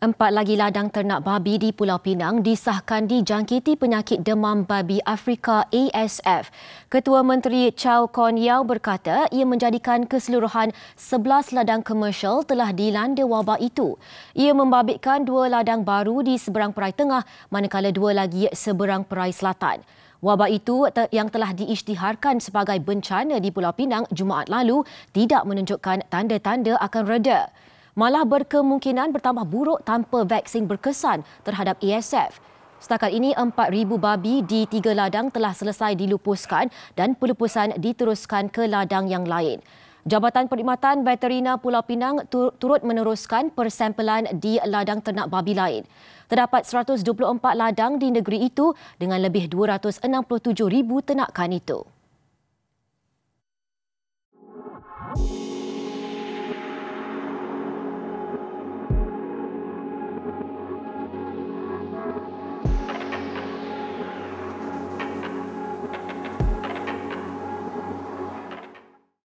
Empat lagi ladang ternak babi di Pulau Pinang disahkan dijangkiti penyakit demam babi Afrika ASF. Ketua Menteri Chow Kon Yao berkata ia menjadikan keseluruhan 11 ladang komersial telah dilanda wabak itu. Ia membabitkan dua ladang baru di seberang perai tengah manakala dua lagi seberang perai selatan. Wabak itu yang telah diisytiharkan sebagai bencana di Pulau Pinang Jumaat lalu tidak menunjukkan tanda-tanda akan reda malah berkemungkinan bertambah buruk tanpa vaksin berkesan terhadap ASF. Setakat ini 4000 babi di tiga ladang telah selesai dilupuskan dan pelupusan diteruskan ke ladang yang lain. Jabatan Perkhidmatan Veterina Pulau Pinang turut meneruskan persampelan di ladang ternak babi lain. Terdapat 124 ladang di negeri itu dengan lebih 267,000 tenakan itu.